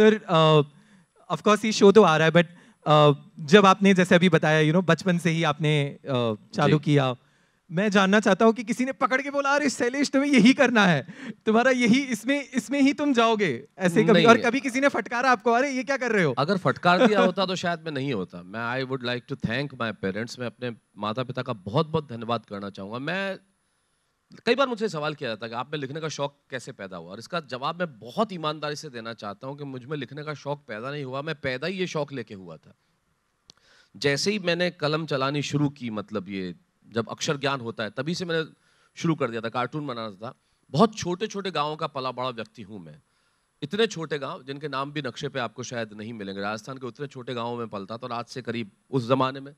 sir of course ये show तो आ रहा है बट जब आपने जैसे अभी बताया यू नो बचपन से ही आपने चालू किया मैं जानना चाहता हूँ कि किसी ने पकड़ के बोला अरे शैलेश तुम्हें यही करना है तुम्हारा यही इसमें इसमें ही तुम जाओगे ऐसे कभी और कभी किसी ने फटकारा आपको अरे ये क्या कर रहे हो अगर फटकार दिया होता तो शायद मैं नहीं होता मैं I would like to thank my parents मैं अपने माता पिता का बहुत बहुत धन्यवाद करना चाहूंगा मैं कई बार मुझे सवाल किया जाता है कि आप में लिखने का शौक कैसे पैदा हुआ और इसका जवाब मैं बहुत ईमानदारी से देना चाहता हूँ कि मुझ में लिखने का शौक पैदा नहीं हुआ मैं पैदा ही ये शौक लेके हुआ था जैसे ही मैंने कलम चलानी शुरू की मतलब ये जब अक्षर ज्ञान होता है तभी से मैंने शुरू कर दिया था कार्टून बनाना था बहुत छोटे छोटे गाँव का पला बड़ा व्यक्ति हूँ मैं इतने छोटे गांव जिनके नाम भी नक्शे पे आपको शायद नहीं मिलेंगे राजस्थान के उतने छोटे गांवों में पलता था और आज से करीब उस ज़माने में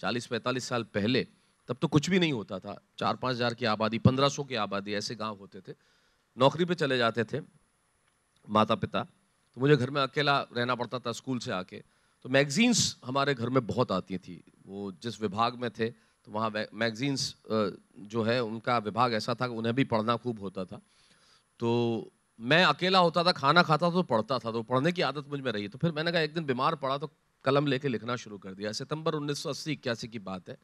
चालीस पैंतालीस साल पहले तब तो कुछ भी नहीं होता था चार पाँच हज़ार की आबादी पंद्रह सौ की आबादी ऐसे गांव होते थे नौकरी पे चले जाते थे माता पिता तो मुझे घर में अकेला रहना पड़ता था स्कूल से आके तो मैगजीन्स हमारे घर में बहुत आती थी वो जिस विभाग में थे तो वहाँ मैगजीन्स जो है उनका विभाग ऐसा था कि उन्हें भी पढ़ना खूब होता था तो मैं अकेला होता था खाना खाता था तो पढ़ता था तो पढ़ने की आदत मुझ में रही तो फिर मैंने कहा एक दिन बीमार पड़ा तो कलम लेके लिखना शुरू कर दिया सितंबर उन्नीस सौ की बात है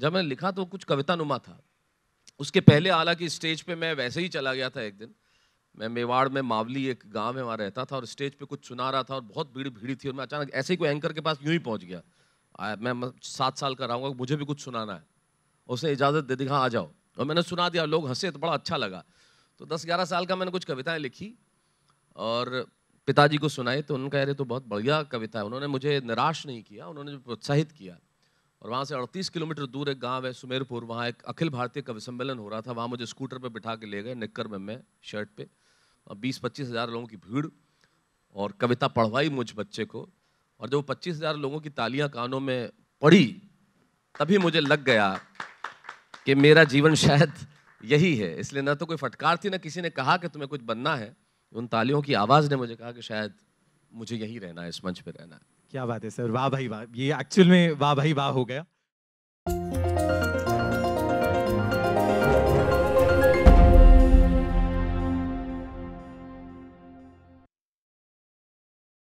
जब मैंने लिखा तो कुछ कविता नुमा था उसके पहले हालांकि स्टेज पे मैं वैसे ही चला गया था एक दिन मैं मेवाड़ में मावली एक गांव में वहाँ रहता था और स्टेज पे कुछ सुना रहा था और बहुत भीड़ भीड़ थी और मैं अचानक ऐसे ही कोई एंकर के पास यूँ ही पहुँच गया आ, मैं सात साल का रहा मुझे भी कुछ सुनाना है उसने इजाज़त दे दी हाँ आ जाओ और मैंने सुना दिया लोग हंसे तो बड़ा अच्छा लगा तो दस ग्यारह साल का मैंने कुछ कविताएँ लिखी और पिताजी को सुनाई तो उनका अरे तो बहुत बढ़िया कविता है उन्होंने मुझे निराश नहीं किया उन्होंने प्रोत्साहित किया और वहाँ से 38 किलोमीटर दूर एक गांव है सुमेरपुर वहाँ एक अखिल भारतीय कवि सम्मेलन हो रहा था वहाँ मुझे स्कूटर पर बिठा के ले गए निक्कर में मैं शर्ट पे बीस पच्चीस हज़ार लोगों की भीड़ और कविता पढ़वाई मुझ बच्चे को और जब पच्चीस हज़ार लोगों की तालियां कानों में पड़ी तभी मुझे लग गया कि मेरा जीवन शायद यही है इसलिए ना तो कोई फटकार थी ना किसी ने कहा कि तुम्हें कुछ बनना है उन तालियों की आवाज़ ने मुझे कहा कि शायद मुझे यही रहना है इस मंच पर रहना है क्या बात है सर वाह भाई वाह ये एक्चुअल में वाह भाई वाह हो गया